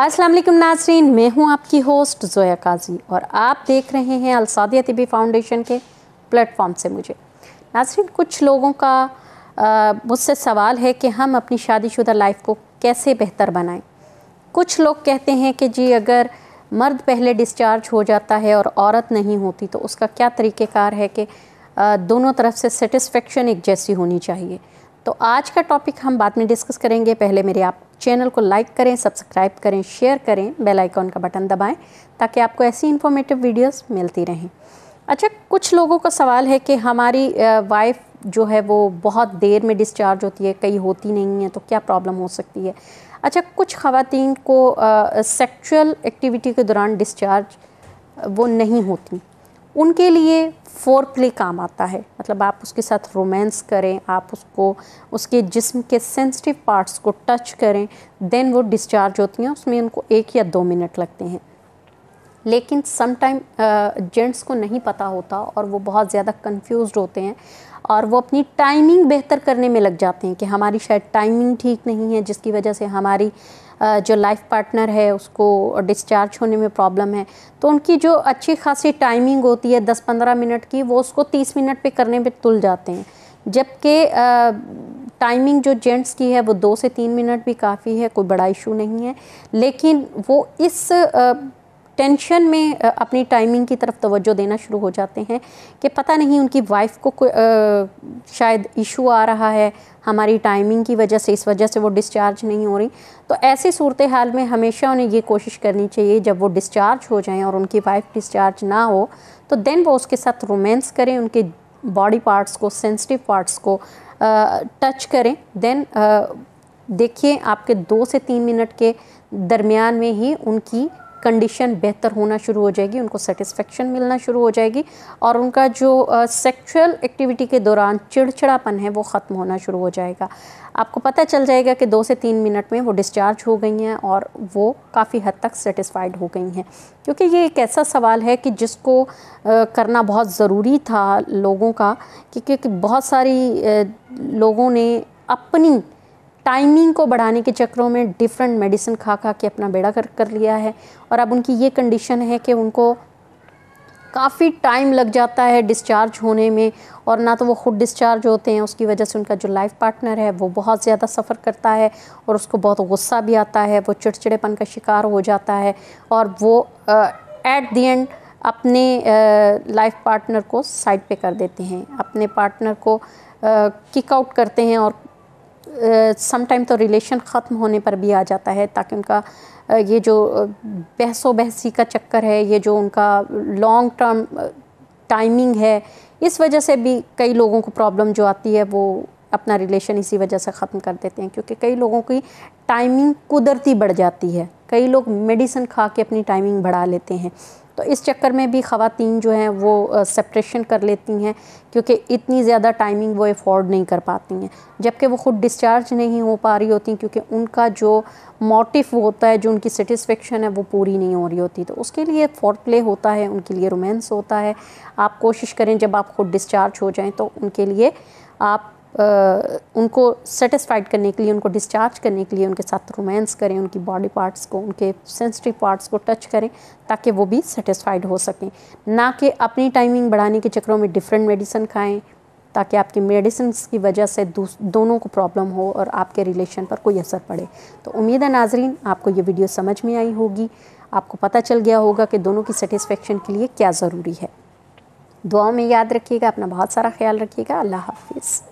अस्सलाम वालेकुम नाजरीन मैं हूं आपकी होस्ट जोया काजी और आप देख रहे हैं अलसादिया तबी फाउंडेशन के प्लेटफॉर्म से मुझे नाजरीन कुछ लोगों का मुझसे सवाल है कि हम अपनी शादीशुदा लाइफ को कैसे बेहतर बनाएं कुछ लोग कहते हैं कि जी अगर मर्द पहले डिस्चार्ज हो जाता है और औरत नहीं होती तो उसका क्या तरीक़ेकार है कि दोनों तरफ से सेटिस्फेक्शन एक जैसी होनी चाहिए तो आज का टॉपिक हम बाद में डिस्कस करेंगे पहले मेरे आप चैनल को लाइक करें सब्सक्राइब करें शेयर करें बेल आइकॉन का बटन दबाएं ताकि आपको ऐसी इन्फॉर्मेटिव वीडियोस मिलती रहें अच्छा कुछ लोगों का सवाल है कि हमारी वाइफ जो है वो बहुत देर में डिस्चार्ज होती है कहीं होती नहीं है तो क्या प्रॉब्लम हो सकती है अच्छा कुछ ख़ातन को सेक्चुअल एक्टिविटी के दौरान डिस्चार्ज वो नहीं होती उनके लिए फोर प्ले काम आता है मतलब आप उसके साथ रोमांस करें आप उसको उसके जिस्म के सेंसिटिव पार्ट्स को टच करें देन वो डिस्चार्ज होती हैं उसमें उनको एक या दो मिनट लगते हैं लेकिन समटाइम जेंट्स को नहीं पता होता और वो बहुत ज़्यादा कन्फ्यूज होते हैं और वो अपनी टाइमिंग बेहतर करने में लग जाते हैं कि हमारी शायद टाइमिंग ठीक नहीं है जिसकी वजह से हमारी जो लाइफ पार्टनर है उसको डिस्चार्ज होने में प्रॉब्लम है तो उनकी जो अच्छी खासी टाइमिंग होती है दस पंद्रह मिनट की वो उसको तीस मिनट पे करने में तुल जाते हैं जबकि टाइमिंग जो जेंट्स की है वो दो से तीन मिनट भी काफ़ी है कोई बड़ा इशू नहीं है लेकिन वो इस टेंशन में अपनी टाइमिंग की तरफ तवज्जो देना शुरू हो जाते हैं कि पता नहीं उनकी वाइफ को शायद इशू आ रहा है हमारी टाइमिंग की वजह से इस वजह से वो डिस्चार्ज नहीं हो रही तो ऐसी सूरत हाल में हमेशा उन्हें ये कोशिश करनी चाहिए जब वो डिस्चार्ज हो जाएं और उनकी वाइफ डिस्चार्ज ना हो तो देन वो उसके साथ रोमेंस करें उनके बॉडी पार्ट्स को सेंसिटिव पार्ट्स को टच करें देन देखिए आपके दो से तीन मिनट के दरमियान में ही उनकी कंडीशन बेहतर होना शुरू हो जाएगी उनको सेटिस्फेक्शन मिलना शुरू हो जाएगी और उनका जो सेक्सुअल एक्टिविटी के दौरान चिड़चिड़ापन है वो ख़त्म होना शुरू हो जाएगा आपको पता चल जाएगा कि दो से तीन मिनट में वो डिस्चार्ज हो गई हैं और वो काफ़ी हद तक सेटिस्फाइड हो गई हैं क्योंकि ये एक ऐसा सवाल है कि जिसको करना बहुत ज़रूरी था लोगों का कि क्योंकि बहुत सारी लोगों ने अपनी टाइमिंग को बढ़ाने के चक्रों में डिफरेंट मेडिसिन खा खा के अपना बेड़ा कर कर लिया है और अब उनकी ये कंडीशन है कि उनको काफ़ी टाइम लग जाता है डिस्चार्ज होने में और ना तो वो ख़ुद डिस्चार्ज होते हैं उसकी वजह से उनका जो लाइफ पार्टनर है वो बहुत ज़्यादा सफ़र करता है और उसको बहुत गुस्सा भी आता है वो चिड़चिड़ेपन का शिकार हो जाता है और वो एट दी एंड अपने लाइफ पार्टनर को साइड पे कर देते हैं अपने पार्टनर को किक आउट करते हैं और समटाइम तो रिलेशन ख़त्म होने पर भी आ जाता है ताकि उनका ये जो बहसो बहसी का चक्कर है ये जो उनका लॉन्ग टर्म टाइमिंग है इस वजह से भी कई लोगों को प्रॉब्लम जो आती है वो अपना रिलेशन इसी वजह से ख़त्म कर देते हैं क्योंकि कई लोगों की टाइमिंग कुदरती बढ़ जाती है कई लोग मेडिसिन खा के अपनी टाइमिंग बढ़ा लेते हैं तो इस चक्कर में भी ख़वातीन जो हैं वो सेपरेशन कर लेती हैं क्योंकि इतनी ज़्यादा टाइमिंग वो अफोर्ड नहीं कर पाती हैं जबकि वो ख़ुद डिस्चार्ज नहीं हो पा रही होती क्योंकि उनका जो मोटिव होता है जो उनकी सेटिस्फेक्शन है वो पूरी नहीं हो रही होती तो उसके लिए फॉर प्ले होता है उनके लिए रोमांस होता है आप कोशिश करें जब आप खुद डिस्चार्ज हो जाएँ तो उनके लिए आप उनको सेटिस्फाइड करने के लिए उनको डिस्चार्ज करने के लिए उनके साथ रोमांस करें उनकी बॉडी पार्ट्स को उनके सेंसिटिव पार्ट्स को टच करें ताकि वो भी सेटिस्फाइड हो सकें ना कि अपनी टाइमिंग बढ़ाने के चक्करों में डिफरेंट मेडिसिन खाएं ताकि आपकी मेडिसिन की वजह से दोनों को प्रॉब्लम हो और आपके रिलेशन पर कोई असर पड़े तो उम्मीद है नाजरीन आपको ये वीडियो समझ में आई होगी आपको पता चल गया होगा कि दोनों की सेटिस्फेक्शन के लिए क्या ज़रूरी है दुआओं में याद रखिएगा अपना बहुत सारा ख्याल रखिएगा अल्लाह हाफिज़